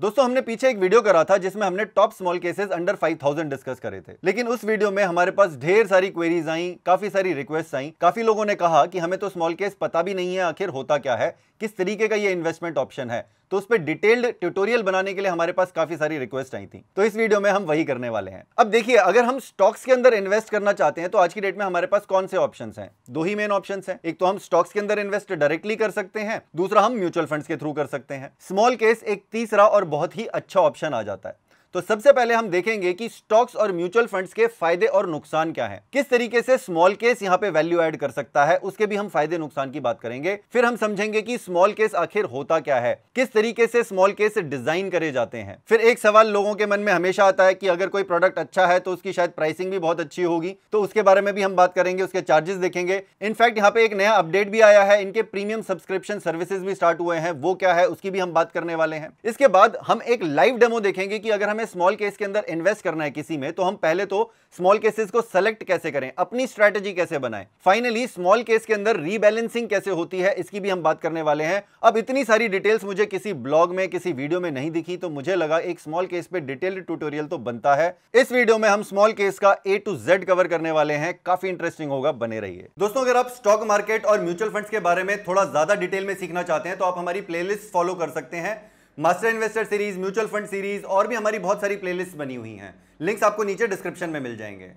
दोस्तों हमने पीछे एक वीडियो करा था जिसमें हमने top smallcases under 5000 discuss करे थे लेकिन उस वीडियो में हमारे पास ढेर सारी क्वेरीज आई काफी सारी रिक्वेस्ट आई काफी लोगों ने कहा कि हमें तो स्मॉल केस पता भी नहीं है आखिर होता क्या है किस तरीके का ये इन्वेस्टमेंट ऑप्शन है तो उस पर डिटेल्ड ट्यूटोरियल बनाने के लिए हमारे पास काफी सारी रिक्वेस्ट आई थी तो इस वीडियो में हम वही करने वाले हैं अब देखिए अगर हम स्टॉक्स के अंदर इन्वेस्ट करना चाहते हैं तो आज की डेट में हमारे पास कौन से ऑप्शन है दो ही मेन ऑप्शन है एक तो हम स्टॉक्स के अंदर इन्वेस्ट डायरेक्टली कर सकते हैं दूसरा हम म्यूचुअल फंड के थ्रू कर सकते हैं स्मॉल केस एक तीसरा और बहुत ही अच्छा ऑप्शन आ जाता है तो सबसे पहले हम देखेंगे कि स्टॉक्स और म्यूचुअल फंड्स के फायदे और नुकसान क्या है किस तरीके से स्मॉल केस यहाँ पे वैल्यू एड कर सकता है उसके भी हम फायदे नुकसान की बात करेंगे फिर हम समझेंगे कि स्मॉल केस आखिर होता क्या है किस तरीके से स्मॉल केस डिजाइन करे जाते हैं फिर एक सवाल लोगों के मन में हमेशा आता है कि अगर कोई प्रोडक्ट अच्छा है तो उसकी शायद प्राइसिंग भी बहुत अच्छी होगी तो उसके बारे में भी हम बात करेंगे उसके चार्जेस देखेंगे इनफैक्ट यहाँ पे एक नया अपडेट भी आया है इनके प्रीमियम सब्सक्रिप्शन सर्विसेज भी स्टार्ट हुए हैं वो क्या है उसकी भी हम बात करने वाले हैं इसके बाद हम एक लाइव डेमो देखेंगे कि अगर हमें हमें स्मॉल केस के अंदर इन्वेस्ट करना है किसी में तो हम पहले तो स्मॉल केसेस को सेलेक्ट कैसे करें अपनी स्ट्रैटेजी कैसे बनाएं फाइनली स्मॉल केस के अंदर रीबैलेंसिंग कैसे होती है इसकी भी हम बात करने वाले हैं अब इतनी सारी डिटेल्स मुझे किसी ब्लॉग में किसी वीडियो में नहीं दिखी तो मुझे लगा एक स्मॉल केस पे डिटेल्ड ट्यूटोरियल तो बनता है इस वीडियो में हम स्मॉल केस का ए टू जेड कवर करने वाले हैं काफी इंटरेस्टिंग होगा बने रहिए दोस्तों अगर आप स्टॉक मार्केट और म्यूचुअल फंड के बारे में थोड़ा ज्यादा डिटेल में सीखना चाहते हैं तो आप हमारी प्लेलिस्ट फॉलो कर सकते हैं master investor series mutual fund series और भी हमारी बहुत सारी प्लेलिस्ट बनी हुई हैं लिंक्स आपको नीचे डिस्क्रिप्शन में मिल जाएंगे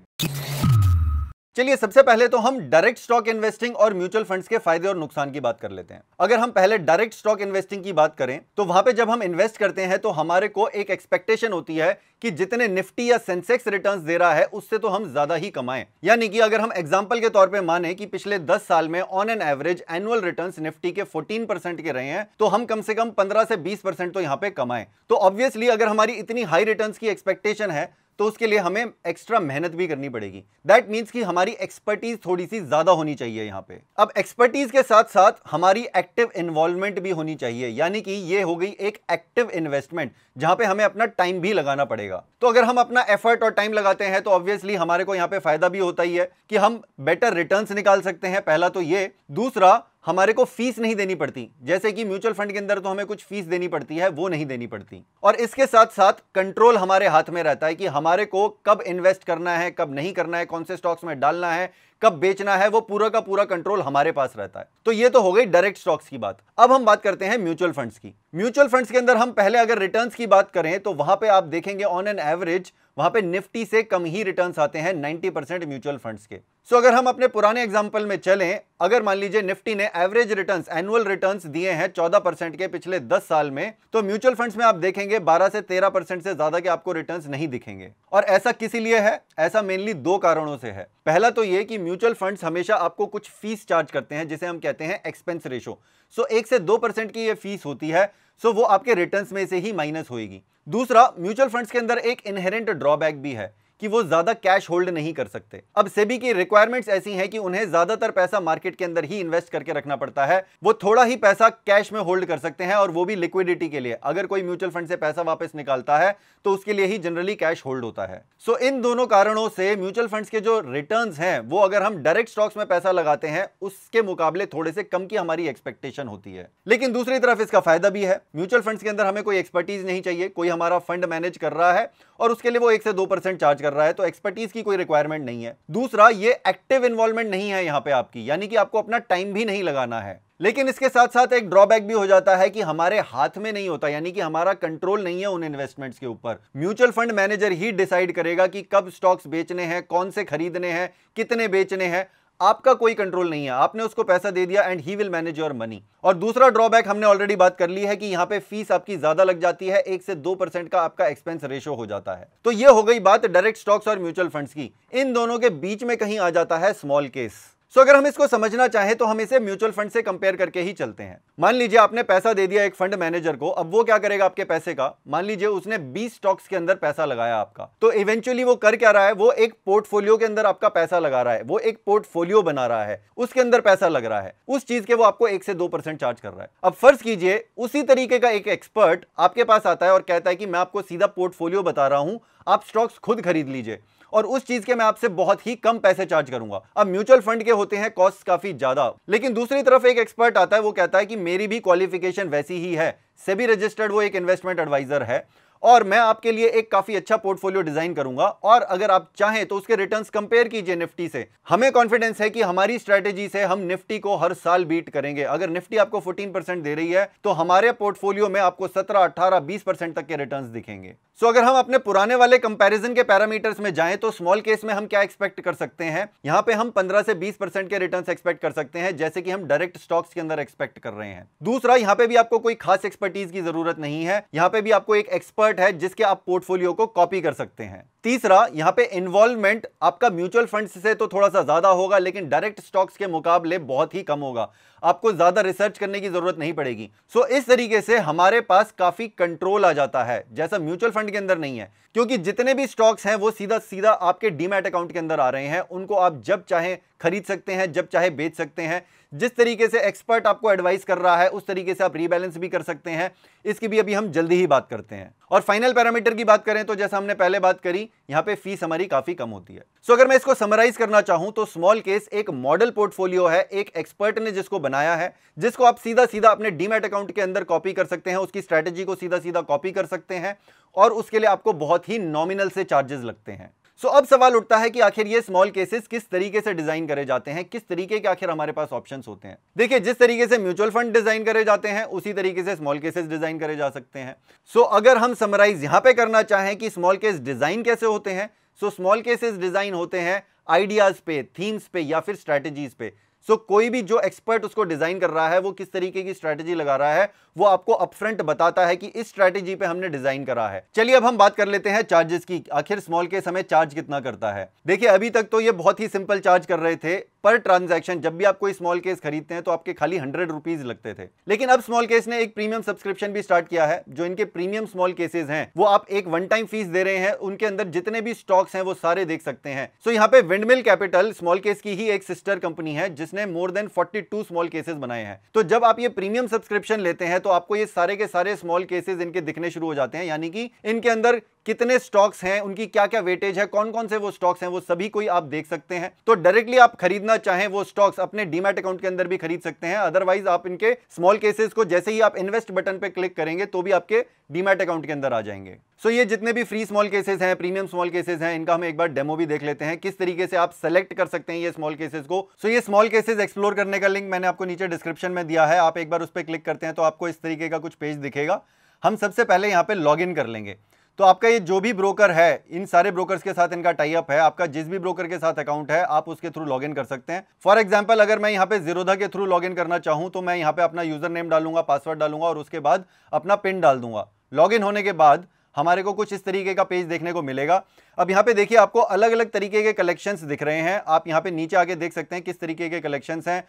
चलिए सबसे पहले तो हम डायरेक्ट स्टॉक इन्वेस्टिंग और म्यूचुअल फंड्स के फायदे और नुकसान की बात कर लेते हैं अगर हम पहले डायरेक्ट स्टॉक इन्वेस्टिंग की बात करें तो वहां पे जब हम इन्वेस्ट करते हैं तो हमारे को एक एक्सपेक्टेशन होती है कि जितने निफ्टी या सेंसेक्स रिटर्न्स दे रहा है उससे तो हम ज्यादा ही कमाएं यानी कि अगर हम एग्जाम्पल के तौर पर माने की पिछले दस साल में on an average annual return Nifty के फोर्टीन के रहे हैं तो हम कम से कम पंद्रह से बीस तो यहाँ पे कमाएं तो ऑब्वियसली अगर हमारी इतनी हाई रिटर्न की एक्सपेक्टेशन है तो उसके लिए हमें एक्स्ट्रा मेहनत भी करनी पड़ेगी दैट मीन्स कि हमारी एक्सपर्टीज थोड़ी सी ज़्यादा होनी चाहिए यहाँ पे अब एक्सपर्टीज के साथ साथ हमारी एक्टिव इन्वॉल्वमेंट भी होनी चाहिए यानी कि ये हो गई एक एक्टिव इन्वेस्टमेंट जहाँ पे हमें अपना टाइम भी लगाना पड़ेगा तो अगर हम अपना एफर्ट और टाइम लगाते हैं तो ऑब्वियसली हमारे को यहाँ पे फायदा भी होता ही है कि हम बेटर रिटर्न निकाल सकते हैं पहला तो ये दूसरा हमारे को फीस नहीं देनी पड़ती जैसे कि म्यूचुअल फंड के अंदर तो हमें कुछ फीस देनी पड़ती है वो नहीं देनी पड़ती और इसके साथ साथ कंट्रोल हमारे हाथ में रहता है कि हमारे को कब इन्वेस्ट करना है कब नहीं करना है कौन से स्टॉक्स में डालना है कब बेचना है वो पूरा का पूरा कंट्रोल हमारे पास रहता है तो ये तो हो गई डायरेक्ट स्टॉक्स की बात अब हम बात करते हैं म्यूचुअल फंड्स की म्यूचुअल फंड्स के अंदर हम पहले अगर रिटर्न्स की बात करें तो वहां पे आप देखेंगे ऑन एन एवरेज वहां पे निफ्टी से कम ही रिटर्न आते हैं 90 परसेंट म्यूचुअल फंड्स के सो so, अगर हम अपने पुराने एग्जांपल में चलें अगर मान लीजिए निफ्टी ने एवरेज रिटर्न्स एनुअल रिटर्न्स दिए हैं 14 परसेंट के पिछले 10 साल में तो म्यूचुअल फंड्स में आप देखेंगे 12 से 13 परसेंट से ज्यादा के आपको रिटर्न्स नहीं दिखेंगे और ऐसा किसी लिए है ऐसा मेनली दो कारणों से है पहला तो ये कि म्यूचुअल फंड्स हमेशा आपको कुछ फीस चार्ज करते हैं जिसे हम कहते हैं एक्सपेंस रेशो सो एक से दो परसेंट की ये फीस होती है सो वो आपके रिटर्न में से ही माइनस होएगी दूसरा म्यूचुअल फंड्स के अंदर एक इनहेरेंट ड्रॉबैक भी है कि वो ज़्यादा कैश होल्ड नहीं कर सकते अब सेबी की रिक्वायरमेंट्स ऐसी हैं कि उन्हें ज़्यादातर पैसा मार्केट के अंदर ही इन्वेस्ट करके रखना पड़ता है वो थोड़ा ही पैसा कैश में होल्ड कर सकते हैं और वो भी लिक्विडिटी के लिए अगर कोई म्यूचुअल फंड से पैसा वापस निकालता है तो उसके लिए ही जनरली कैश होल्ड होता है सो इन दोनों कारणों से म्यूचुअल फंड के जो रिटर्न है वो अगर हम डायरेक्ट स्टॉक्स में पैसा लगाते हैं उसके मुकाबले थोड़े से कम की हमारी एक्सपेक्टेशन होती है लेकिन दूसरी तरफ इसका फायदा भी है म्यूचुअल फंड के अंदर हमें कोई एक्सपर्टीज नहीं चाहिए कोई हमारा फंड मैनेज कर रहा है और उसके लिए वो एक से दो परसेंट चार्ज कर कर रहा है तो एक्सपर्टीज की कोई रिक्वायरमेंट नहीं है दूसरा ये एक्टिव इन्वॉल्वमेंट नहीं है यहाँ पे आपकी यानी कि आपको अपना टाइम भी नहीं लगाना है लेकिन इसके साथ साथ एक ड्रॉबैक भी हो जाता है कि हमारे हाथ में नहीं होता यानी कि हमारा कंट्रोल नहीं है उन इन्वेस्टमेंट्स के ऊपर म्यूचुअल फंड मैनेजर ही डिसाइड करेगा कि कब स्टॉक्स बेचने हैं कौन से खरीदने हैं कितने बेचने हैं आपका कोई कंट्रोल नहीं है आपने उसको पैसा दे दिया and he will manage your money और दूसरा ड्रॉबैक हमने ऑलरेडी बात कर ली है कि यहाँ पे फीस आपकी ज्यादा लग जाती है एक से दो परसेंट का आपका एक्सपेंस रेशो हो जाता है तो ये हो गई बात डायरेक्ट स्टॉक्स और म्यूचुअल फंड्स की इन दोनों के बीच में कहीं आ जाता है स्मॉल केस सो अगर हम इसको समझना चाहें तो हम इसे म्यूचुअल फंड से कंपेयर करके ही चलते हैं मान लीजिए आपने पैसा दे दिया एक फंड मैनेजर को अब वो क्या करेगा आपके पैसे का मान लीजिए उसने 20 स्टॉक्स के अंदर पैसा लगाया आपका तो इवेंचुअली वो कर क्या रहा है वो एक पोर्टफोलियो के अंदर आपका पैसा लगा रहा है वो एक पोर्टफोलियो बना रहा है उसके अंदर पैसा लग रहा है उस चीज के वो आपको एक से दो चार्ज कर रहा है अब फर्ज कीजिए उसी तरीके का एक एक्सपर्ट आपके पास आता है और कहता है कि मैं आपको सीधा पोर्टफोलियो बता रहा हूं आप स्टॉक्स खुद खरीद लीजिए और उस चीज के मैं आपसे बहुत ही कम पैसे चार्ज करूंगा अब म्यूचुअल फंड के होते हैं कॉस्ट काफी ज्यादा लेकिन दूसरी तरफ एक एक्सपर्ट आता है वो कहता है कि मेरी भी क्वालिफिकेशन वैसी ही है सेबी रजिस्टर्ड वो एक इन्वेस्टमेंट एडवाइजर है और मैं आपके लिए एक काफी अच्छा पोर्टफोलियो डिजाइन करूंगा और अगर आप चाहें तो उसके रिटर्न कंपेयर कीजिए निफ्टी से हमें कॉन्फिडेंस है कि हमारी स्ट्रेटेजी से हम निफ्टी को हर साल बीट करेंगे अगर निफ्टी आपको फोर्टीन परसेंट दे रही है तो हमारे पोर्टफोलियो में आपको सत्रह अठारह बीस परसेंट तक के रिटर्न दिखेंगे सो अगर हम अपने पुराने वाले कंपेरिजन के पैरामीटर्स में जाए तो स्मॉल केस में हम क्या एक्सपेक्ट कर सकते हैं यहां पे हम पंद्रह से बीस परसेंट के रिटर्न एक्सपेक्ट कर सकते हैं जैसे कि हम डायरेक्ट स्टॉक्स के अंदर एक्सपेक्ट कर रहे हैं दूसरा यहां पे भी आपको कोई खास एक्सपर्टीज की जरूरत नहीं है यहां पे भी आपको एक एक्सपर्ट एक्सपर्ट है जिसके आप पोर्टफोलियो को कॉपी कर सकते हैं तीसरा यहाँ पे इन्वॉल्वमेंट आपका म्यूचुअल फंड से तो थोड़ा सा ज्यादा होगा लेकिन डायरेक्ट स्टॉक्स के मुकाबले बहुत ही कम होगा आपको ज़्यादा रिसर्च करने की ज़रूरत नहीं पड़ेगी सो इस तरीके से हमारे पास काफ़ी कंट्रोल आ जाता है जैसा म्यूचुअल फंड के अंदर नहीं है क्योंकि जितने भी स्टॉक्स हैं वो सीधा सीधा आपके डीमैट अकाउंट के अंदर आ रहे हैं उनको आप जब चाहे खरीद सकते हैं जब चाहे बेच सकते हैं जिस तरीके से एक्सपर्ट आपको एडवाइस कर रहा है उस तरीके से आप रीबैलेंस भी कर सकते हैं इसकी भी अभी हम जल्दी ही बात करते हैं और फाइनल पैरामीटर की बात करें तो जैसा हमने पहले बात करी यहाँ पे फीस हमारी काफी कम होती है सो अगर मैं इसको समराइज करना चाहूं तो स्मॉल केस एक मॉडल पोर्टफोलियो है एक एक्सपर्ट ने जिसको बनाया है जिसको आप सीधा सीधा अपने डीमेट अकाउंट के अंदर कॉपी कर सकते हैं उसकी स्ट्रेटेजी को सीधा सीधा कॉपी कर सकते हैं और उसके लिए आपको बहुत ही नॉमिनल से चार्जेस लगते हैं सो so, अब सवाल उठता है कि आखिर ये स्मॉल केसेस किस तरीके से डिजाइन करे जाते हैं किस तरीके के आखिर हमारे पास ऑप्शंस होते हैं देखिए जिस तरीके से म्यूचुअल फंड डिजाइन करे जाते हैं उसी तरीके से स्मॉल केसेस डिजाइन करे जा सकते हैं सो so, अगर हम समराइज यहां पे करना चाहें कि स्मॉल केस डिजाइन कैसे होते हैं सो स्मॉल केसेस डिजाइन होते हैं आइडियाज पे थीम्स पे या फिर स्ट्रैटेजीज पे सो so, कोई भी जो एक्सपर्ट उसको डिजाइन कर रहा है वो किस तरीके की स्ट्रेटेजी लगा रहा है वो आपको अपफ्रंट बताता है कि इस स्ट्रैटेजी पे हमने डिजाइन करा है चलिए अब हम बात कर लेते हैं चार्जेस की आखिर स्मॉल के समय चार्ज कितना करता है देखिए अभी तक तो ये बहुत ही सिंपल चार्ज कर रहे थे पर ट्रांजैक्शन जब भी आप कोई स्मॉल केस खरीदते हैं तो आपके खाली हंड्रेड रुपीज लगते थे लेकिन अब स्मॉल केस ने एक प्रीमियम सब्सक्रिप्शन भी स्टार्ट किया है जो इनके प्रीमियम स्मॉल केसेस हैं वो आप एक वन टाइम फीस दे रहे हैं उनके अंदर जितने भी स्टॉक्स हैं वो सारे देख सकते हैं सो so, यहाँ पे विंडमिल कैपिटल स्मॉल केस की ही एक सिस्टर कंपनी है जिसने more than forty smallcases बनाए हैं तो जब आप ये प्रीमियम सब्सक्रिप्शन लेते हैं तो आपको ये सारे के सारे स्मॉल केसेज इनके दिखने शुरू हो जाते हैं यानी कि इनके अंदर कितने स्टॉक्स हैं उनकी क्या क्या वेटेज है कौन कौन से वो स्टॉक्स हैं वो सभी कोई आप देख सकते हैं तो डायरेक्टली आप खरीदना चाहें वो स्टॉक्स अपने डीमैट अकाउंट के अंदर भी खरीद सकते हैं अदरवाइज आप इनके स्मॉल केसेस को जैसे ही आप इन्वेस्ट बटन पर क्लिक करेंगे तो भी आपके डीमैट अकाउंट के अंदर आ जाएंगे सो so, ये जितने भी फ्री स्मॉल केसेस हैं प्रीमियम स्मॉल केसेस हैं इनका हम एक बार डेमो भी देख लेते हैं किस तरीके से आप सेलेक्ट कर सकते हैं ये स्मॉल केसेस को सो so, ये स्मॉल केसेस एक्सप्लोर करने का लिंक मैंने आपको नीचे डिस्क्रिप्शन में दिया है आप एक बार उस पर क्लिक करते हैं तो आपको इस तरीके का कुछ पेज दिखेगा हम सबसे पहले यहाँ पे लॉग कर लेंगे तो आपका ये जो भी ब्रोकर है इन सारे ब्रोकर्स के साथ इनका टाइप है आपका जिस भी ब्रोकर के साथ अकाउंट है आप उसके थ्रू लॉगिन कर सकते हैं फॉर एग्जाम्पल अगर मैं यहाँ पे जीरोधा के थ्रू लॉगिन करना चाहूँ तो मैं यहाँ पे अपना यूजर नेम डालूंगा पासवर्ड डालूंगा और उसके बाद अपना पिन डाल दूंगा लॉग होने के बाद हमारे को कुछ इस तरीके का पेज देखने को मिलेगा अब यहाँ पे देखिए आपको अलग अलग तरीके के कलेक्शंस दिख रहे हैं आप यहाँ पे नीचे आके देख सकते हैं किस तरीके के कलेक्शंस हैं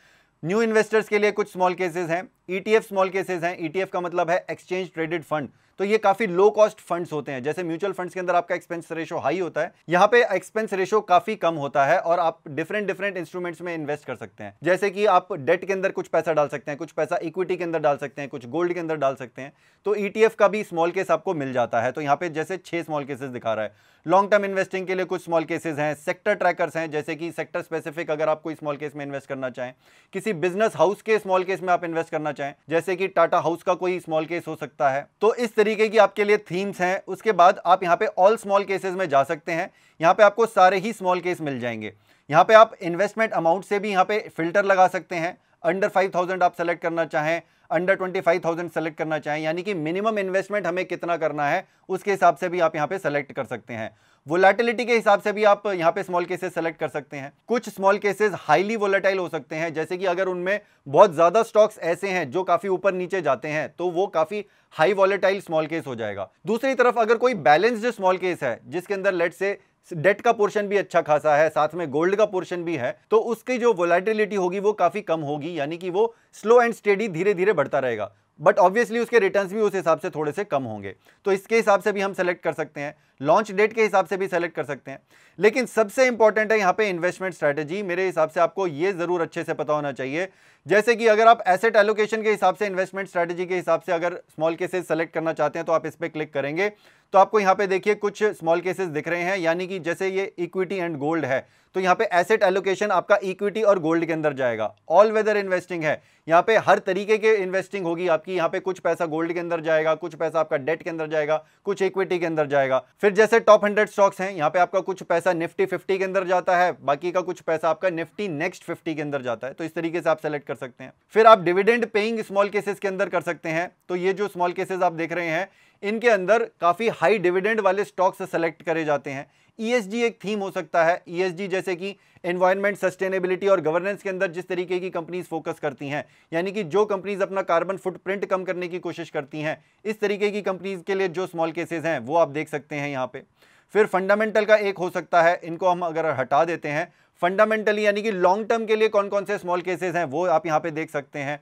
न्यू इन्वेस्टर्स के लिए कुछ स्मॉल केसेस हैं ईटीएफ स्मॉल केसेस हैं ईटीएफ e का मतलब है एक्सचेंज ट्रेडेड फंड तो ये काफी लो कॉस्ट फंड्स होते हैं जैसे म्यूचुअल फंड्स के अंदर आपका एक्सपेंस रेशो हाई होता है यहाँ पे एक्सपेंस रेशो काफी कम होता है और आप डिफरेंट डिफरेंट इंस्ट्रूमेंट्स में इन्वेस्ट कर सकते हैं जैसे कि आप डेट के अंदर कुछ पैसा डाल सकते हैं कुछ पैसा इक्विटी के अंदर डाल सकते हैं कुछ गोल्ड के अंदर डाल सकते हैं तो ईटीएफ e का भी स्मॉल केस आपको मिल जाता है तो यहाँ पे जैसे छह स्मॉल केसेस दिखा रहा है लॉन्ग टर्म इन्वेस्टिंग के लिए कुछ स्मॉल केसेस हैं सेक्टर ट्रैकर्स हैं जैसे कि सेक्टर स्पेसिफिक अगर आप कोई स्मॉल केस में इन्वेस्ट करना चाहें किसी बिजनेस हाउस के स्मॉल केस में आप इन्वेस्ट करना चाहें जैसे कि टाटा हाउस का कोई स्मॉल केस हो सकता है तो इस तरीके तरीके की आपके लिए थीम्स हैं उसके बाद आप यहाँ पे ऑल स्मॉल केसेस में जा सकते हैं यहाँ पे आपको सारे ही स्मॉल केस मिल जाएंगे यहाँ पे आप इन्वेस्टमेंट अमाउंट से भी यहाँ पे फिल्टर लगा सकते हैं अंडर फाइव थाउजेंड आप सेलेक्ट करना चाहें under twenty five thousand select करना चाहें यानी कि मिनिमम इन्वेस्टमेंट हमें कितना करना है उसके हिसाब से भी आप यहाँ पे सेलेक्ट कर सकते हैं वोलेटिलिटी के हिसाब से भी आप यहाँ पे स्मॉल केसेस सेलेक्ट कर सकते हैं कुछ स्मॉल केसेस हाईली वोलेटाइल हो सकते हैं जैसे कि अगर उनमें बहुत ज़्यादा स्टॉक्स ऐसे हैं जो काफ़ी ऊपर नीचे जाते हैं तो वो काफ़ी हाई वोलेटाइल स्मॉल केस हो जाएगा दूसरी तरफ अगर कोई बैलेंस्ड स्मॉल केस है जिसके अंदर लेट से डेट का पोर्शन भी अच्छा खासा है साथ में गोल्ड का पोर्शन भी है तो उसकी जो वोलाटिलिटी होगी वो काफ़ी कम होगी यानी कि वो स्लो एंड स्टेडी धीरे धीरे बढ़ता रहेगा बट ऑब्वियसली उसके रिटर्न्स भी उस हिसाब से थोड़े से कम होंगे तो इसके हिसाब से भी हम सेलेक्ट कर सकते हैं लॉन्च डेट के हिसाब से भी सेलेक्ट कर सकते हैं लेकिन सबसे इंपॉर्टेंट है यहाँ पे इन्वेस्टमेंट स्ट्रैटेजी मेरे हिसाब से आपको ये ज़रूर अच्छे से पता होना चाहिए जैसे कि अगर आप एसेट एलोकेशन के हिसाब से इन्वेस्टमेंट स्ट्रैटेजी के हिसाब से अगर स्मॉल केसेस सेलेक्ट करना चाहते हैं तो आप इस पर क्लिक करेंगे तो आपको यहाँ पे देखिए कुछ स्मॉल केसेस दिख रहे हैं यानी कि जैसे ये इक्विटी एंड गोल्ड है तो यहाँ पे एसेट एलोकेशन आपका इक्विटी और गोल्ड के अंदर जाएगा ऑल वेदर इन्वेस्टिंग है यहाँ पे हर तरीके के इन्वेस्टिंग होगी आपकी यहाँ पे कुछ पैसा गोल्ड के अंदर जाएगा कुछ पैसा आपका डेट के अंदर जाएगा कुछ इक्विटी के अंदर जाएगा फिर फिर जैसे टॉप हंड्रेड स्टॉक्स हैं यहाँ पे आपका कुछ पैसा निफ्टी फिफ्टी के अंदर जाता है बाकी का कुछ पैसा आपका निफ्टी नेक्स्ट फिफ्टी के अंदर जाता है तो इस तरीके से आप सेलेक्ट कर सकते हैं फिर आप डिविडेंड पेइंग स्मॉल केसेस के अंदर कर सकते हैं तो ये जो स्मॉल केसेस आप देख रहे हैं इनके अंदर काफ़ी हाई डिविडेंड वाले स्टॉक्स सेलेक्ट करे जाते हैं ईएसडी e एक थीम हो सकता है ईएसडी e जैसे कि एनवायरमेंट सस्टेनेबिलिटी और गवर्नेंस के अंदर जिस तरीके की कंपनीज फोकस करती हैं यानी कि जो कंपनीज अपना कार्बन फुटप्रिंट कम करने की कोशिश करती हैं इस तरीके की कंपनीज के लिए जो स्मॉल केसेज हैं वो आप देख सकते हैं यहाँ पे फिर फंडामेंटल का एक हो सकता है इनको हम अगर हटा देते हैं फंडामेंटली यानी कि लॉन्ग टर्म के लिए कौन कौन से स्मॉल केसेज हैं वो आप यहाँ पे देख सकते हैं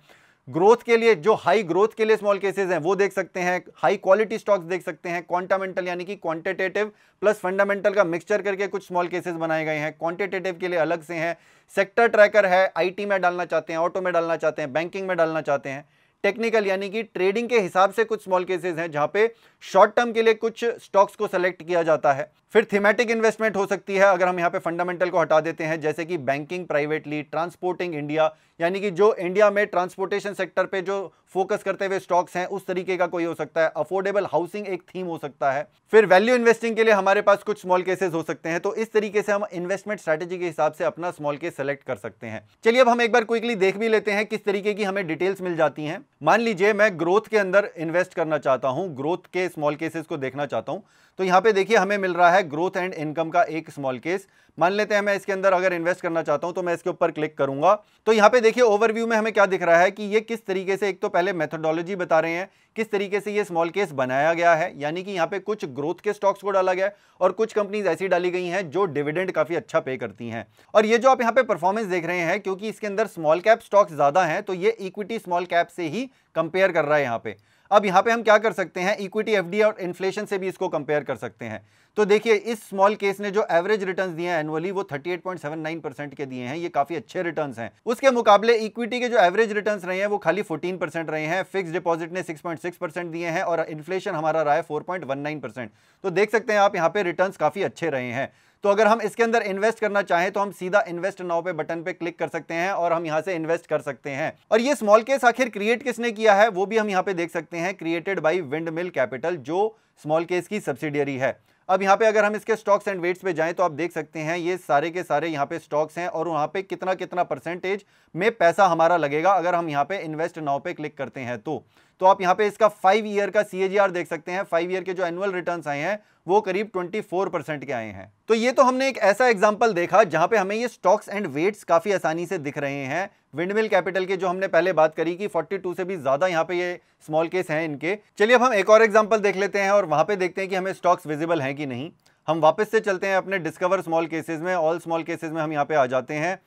ग्रोथ के लिए जो हाई ग्रोथ के लिए स्मॉल केसेस हैं वो देख सकते हैं हाई क्वालिटी स्टॉक्स देख सकते हैं क्वांटामेंटल यानी कि क्वांटिटेटिव प्लस फंडामेंटल का मिक्सचर करके कुछ स्मॉल केसेस बनाए गए हैं क्वांटिटेटिव के लिए अलग से हैं सेक्टर ट्रैकर है आईटी में डालना चाहते हैं ऑटो में डालना चाहते हैं बैंकिंग में डालना चाहते हैं टेक्निकल यानी कि ट्रेडिंग के हिसाब से कुछ स्मॉल केसेज हैं जहाँ पे शॉर्ट टर्म के लिए कुछ स्टॉक्स को सेलेक्ट किया जाता है फिर थीमेटिक इन्वेस्टमेंट हो सकती है अगर हम यहाँ पे फंडामेंटल को हटा देते हैं जैसे कि बैंकिंग प्राइवेटली ट्रांसपोर्टिंग इंडिया यानी कि जो इंडिया में ट्रांसपोर्टेशन सेक्टर पे जो फोकस करते हुए स्टॉक्स हैं उस तरीके का कोई हो सकता है अफोर्डेबल हाउसिंग एक थीम हो सकता है फिर वैल्यू इन्वेस्टिंग के लिए हमारे पास कुछ स्मॉल केसेस हो सकते हैं तो इस तरीके से हम इन्वेस्टमेंट स्ट्रैटेजी के हिसाब से अपना स्मॉल केस सेलेक्ट कर सकते हैं चलिए अब हम एक बार क्विकली देख भी लेते हैं किस तरीके की हमें डिटेल्स मिल जाती है मान लीजिए मैं ग्रोथ के अंदर इन्वेस्ट करना चाहता हूँ ग्रोथ के स्मॉल केसेस को देखना चाहता हूँ तो यहाँ पे देखिए हमें मिल रहा है है ग्रोथ एंड इनकम का एक स्मॉल केस मान लेते हैं मैं इसके अंदर अगर इन्वेस्ट करना चाहता हूं तो मैं इसके ऊपर क्लिक करूंगा तो यहां पे देखिए ओवरव्यू में हमें क्या दिख रहा है कि ये किस तरीके से एक तो पहले मेथोडोलॉजी बता रहे हैं किस तरीके से ये स्मॉल केस बनाया गया है यानी कि यहाँ पे कुछ ग्रोथ के स्टॉक्स को डाला गया है और कुछ कंपनीज ऐसी डाली गई हैं जो डिविडेंड काफी अच्छा पे करती हैं और ये जो आप यहाँ पे परफॉर्मेंस देख रहे हैं क्योंकि इसके अंदर स्मॉल कैप स्टॉक्स ज्यादा हैं तो ये इक्विटी स्मॉल कैप से ही कंपेयर कर रहा है यहाँ पे अब यहाँ पे हम क्या कर सकते हैं इक्विटी एफडी और इन्फ्लेशन से भी इसको कंपेयर कर सकते हैं तो देखिए इस स्मॉल केस ने जो एवरेज रिटर्न्स दिए हैं एनुअली वो 38.79 परसेंट के दिए हैं ये काफी अच्छे रिटर्न्स हैं उसके मुकाबले इक्विटी के जो एवरेज रिटर्न्स रहे हैं वो खाली 14 परसेंट रहे हैं फिक्स डिपॉजिट ने 6.6 परसेंट दिए हैं और इन्फ्लेशन हमारा रहा है 4.19 परसेंट तो देख सकते हैं आप यहाँ पे रिटर्न काफी अच्छे रहे हैं तो अगर हम इसके अंदर इन्वेस्ट करना चाहें तो हम सीधा इन्वेस्ट नाउ पे बटन पे क्लिक कर सकते हैं और हम यहाँ से इन्वेस्ट कर सकते हैं और ये स्मॉल केस आखिर क्रिएट किसने किया है वो भी हम यहाँ पे देख सकते हैं created by Windmill capital जो स्मॉल केस की सब्सिडियरी है अब यहाँ पे अगर हम इसके स्टॉक्स एंड वेट्स पे जाएं तो आप देख सकते हैं ये सारे के सारे यहाँ पे स्टॉक्स हैं और वहाँ पे कितना कितना परसेंटेज में पैसा हमारा लगेगा अगर हम यहाँ पे इन्वेस्ट नाव पे क्लिक करते हैं तो तो आप यहाँ पे इसका फाइव ईयर का सी देख सकते हैं फाइव ईयर के जो एनुअल रिटर्न आए हैं वो करीब ट्वेंटी परसेंट के आए हैं तो ये तो हमने एक ऐसा एग्जाम्पल देखा जहाँ पे हमें ये स्टॉक्स एंड वेट्स काफ़ी आसानी से दिख रहे हैं विंडमिल कैपिटल के जो हमने पहले बात करी कि 42 से भी ज़्यादा यहाँ पे ये स्मॉल केस हैं इनके चलिए अब हम एक और एग्जाम्पल देख लेते हैं और वहाँ पे देखते हैं कि हमें स्टॉक्स विजिबल हैं कि नहीं हम वापस से चलते हैं अपने डिस्कवर स्मॉल केसेज में ऑल स्मॉल केसेज में हम यहाँ पे आ जाते हैं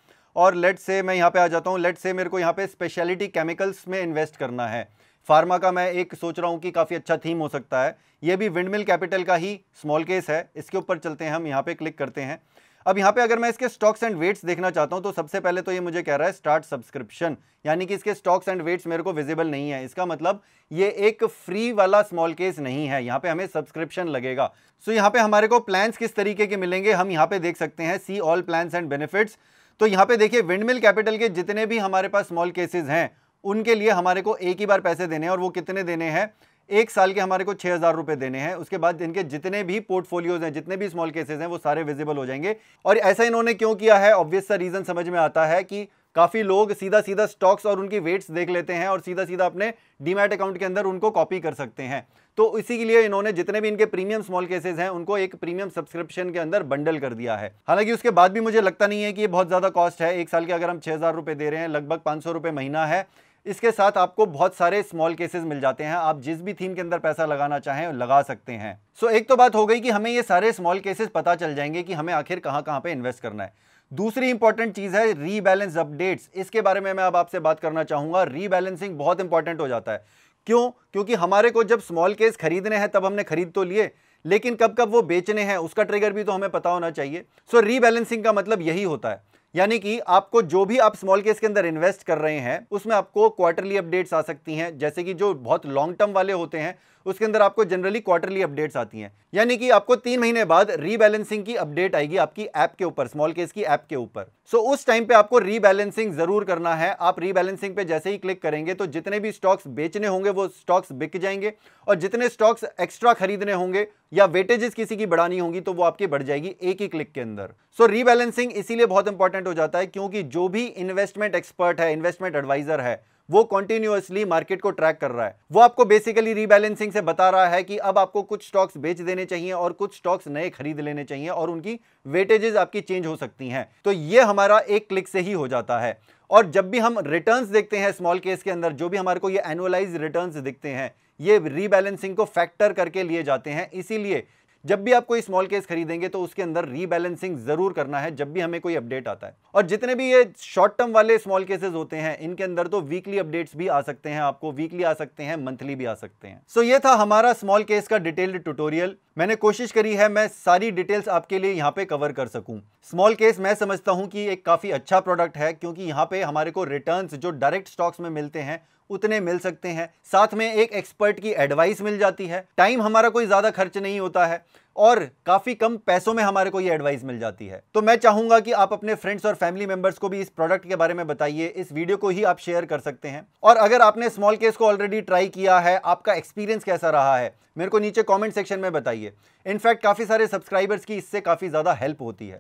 और लेट से मैं यहाँ पे आ जाता हूँ लेट से मेरे को यहाँ पे स्पेशलिटी केमिकल्स में इन्वेस्ट करना है फार्मा का मैं एक सोच रहा हूँ कि काफ़ी अच्छा थीम हो सकता है ये भी विंडमिल कैपिटल का ही स्मॉल केस है इसके ऊपर चलते हैं हम यहाँ पे क्लिक करते हैं अब यहाँ पे अगर मैं इसके स्टॉक्स एंड वेट्स देखना चाहता हूँ तो सबसे पहले तो ये मुझे कह रहा है स्टार्ट सब्सक्रिप्शन यानी कि इसके स्टॉक्स एंड वेट्स मेरे को विजिबल नहीं है इसका मतलब ये एक फ्री वाला स्मॉल केस नहीं है यहाँ पे हमें सब्सक्रिप्शन लगेगा सो so, यहाँ पे हमारे को प्लान्स किस तरीके के मिलेंगे हम यहाँ पे देख सकते हैं see all plans and benefits तो यहाँ पे देखिए विंडमिल कैपिटल के जितने भी हमारे पास स्मॉल केसेज हैं उनके लिए हमारे को एक ही बार पैसे देने हैं और वो कितने देने हैं एक साल के हमारे को छह हज़ार रुपए देने हैं उसके बाद इनके जितने भी पोर्टफोलियोज हैं जितने भी स्मॉल केसेज हैं वो सारे विजिबल हो जाएंगे और ऐसा इन्होंने क्यों किया है ऑब्वियस सा रीज़न समझ में आता है कि काफ़ी लोग सीधा सीधा स्टॉक्स और उनकी वेट्स देख लेते हैं और सीधा सीधा अपने डीमैट अकाउंट के अंदर उनको कॉपी कर सकते हैं तो इसी के लिए इन्होंने जितने भी इनके प्रीमियम स्मॉल केसेस हैं उनको एक प्रीमियम सब्सक्रिप्शन के अंदर बंडल कर दिया है हालांकि उसके बाद भी मुझे लगता नहीं है कि ये बहुत ज़्यादा कॉस्ट है एक साल के अगर हम छह हज़ार दे रहे हैं लगभग पांच सौ महीना है इसके साथ आपको बहुत सारे स्मॉल केसेस मिल जाते हैं आप जिस भी थीम के अंदर पैसा लगाना चाहें लगा सकते हैं सो so, एक तो बात हो गई कि हमें ये सारे स्मॉल केसेस पता चल जाएंगे कि हमें आखिर कहां कहां पे इन्वेस्ट करना है दूसरी इंपॉर्टेंट चीज़ है रीबैलेंस अपडेट्स इसके बारे में मैं अब आपसे बात करना चाहूँगा रीबैलेंसिंग बहुत इंपॉर्टेंट हो जाता है क्यों क्योंकि हमारे को जब स्मॉल केस खरीदने हैं तब हमने खरीद तो लिए लेकिन कब कब वो बेचने हैं उसका ट्रिगर भी तो हमें पता होना चाहिए सो so, रीबैलेंसिंग का मतलब यही होता है यानी कि आपको जो भी आप स्मॉल केस के अंदर इन्वेस्ट कर रहे हैं उसमें आपको क्वार्टरली अपडेट्स आ सकती हैं जैसे कि जो बहुत लॉन्ग टर्म वाले होते हैं उसके अंदर आपको जनरली क्वार्टरली अपडेट्स आती हैं यानी कि आपको तीन महीने बाद रीबैलेंसिंग की अपडेट आएगी आपकी ऐप के ऊपर स्मॉल केस की ऐप के ऊपर सो so, उस टाइम पे आपको रीबैलेंसिंग जरूर करना है आप रीबैलेंसिंग पे जैसे ही क्लिक करेंगे तो जितने भी स्टॉक्स बेचने होंगे वो स्टॉक्स बिक जाएंगे और जितने स्टॉक्स एक्स्ट्रा खरीदने होंगे या वेटेजेस किसी की बढ़ानी होंगी तो वो आपकी बढ़ जाएगी एक ही क्लिक के अंदर सो so, रीबैलेंसिंग इसीलिए बहुत इंपॉर्टेंट हो जाता है क्योंकि जो भी इन्वेस्टमेंट एक्सपर्ट है इन्वेस्टमेंट एडवाइजर है वो कॉन्टिन्यूसली मार्केट को ट्रैक कर रहा है वो आपको बेसिकली रीबैलेंसिंग से बता रहा है कि अब आपको कुछ स्टॉक्स बेच देने चाहिए और कुछ स्टॉक्स नए खरीद लेने चाहिए और उनकी वेटेजेस आपकी चेंज हो सकती हैं तो ये हमारा एक क्लिक से ही हो जाता है और जब भी हम रिटर्न्स देखते हैं स्मॉल केस के अंदर जो भी हमारे को ये एनुअलाइज रिटर्न्स दिखते हैं ये रीबैलेंसिंग को फैक्टर करके लिए जाते हैं इसीलिए जब भी आप कोई स्मॉल केस खरीदेंगे तो उसके अंदर रीबैलेंसिंग जरूर करना है जब भी हमें कोई अपडेट आता है और जितने भी ये शॉर्ट टर्म वाले स्मॉल केसेस होते हैं इनके अंदर तो वीकली अपडेट्स भी आ सकते हैं आपको वीकली आ सकते हैं मंथली भी आ सकते हैं सो so ये था हमारा स्मॉल केस का डिटेल्ड ट्यूटोरियल मैंने कोशिश करी है मैं सारी डिटेल्स आपके लिए यहाँ पे कवर कर सकूं स्मॉल केस मैं समझता हूँ कि एक काफ़ी अच्छा प्रोडक्ट है क्योंकि यहाँ पे हमारे को रिटर्न जो डायरेक्ट स्टॉक्स में मिलते हैं उतने मिल सकते हैं साथ में एक एक्सपर्ट की एडवाइस मिल जाती है टाइम हमारा कोई ज़्यादा खर्च नहीं होता है और काफ़ी कम पैसों में हमारे को ये एडवाइस मिल जाती है तो मैं चाहूंगा कि आप अपने फ्रेंड्स और फैमिली मेंबर्स को भी इस प्रोडक्ट के बारे में बताइए इस वीडियो को ही आप शेयर कर सकते हैं और अगर आपने स्मॉल केस को ऑलरेडी ट्राई किया है आपका एक्सपीरियंस कैसा रहा है मेरे को नीचे कॉमेंट सेक्शन में बताइए इनफैक्ट काफ़ी सारे सब्सक्राइबर्स की इससे काफ़ी ज़्यादा हेल्प होती है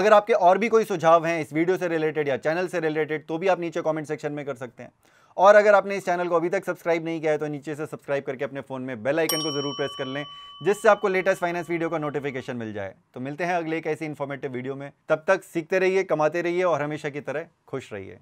अगर आपके और भी कोई सुझाव हैं इस वीडियो से रिलेटेड या चैनल से रिलेटेड तो भी आप नीचे कमेंट सेक्शन में कर सकते हैं और अगर आपने इस चैनल को अभी तक सब्सक्राइब नहीं किया है तो नीचे से सब्सक्राइब करके अपने फ़ोन में बेल आइकन को ज़रूर प्रेस कर लें जिससे आपको लेटेस्ट फाइनेंस वीडियो का नोटिफिकेशन मिल जाए तो मिलते हैं अगले एक ऐसी इन्फॉर्मेटिव वीडियो में तब तक सीखते रहिए कमाते रहिए और हमेशा की तरह खुश रहिए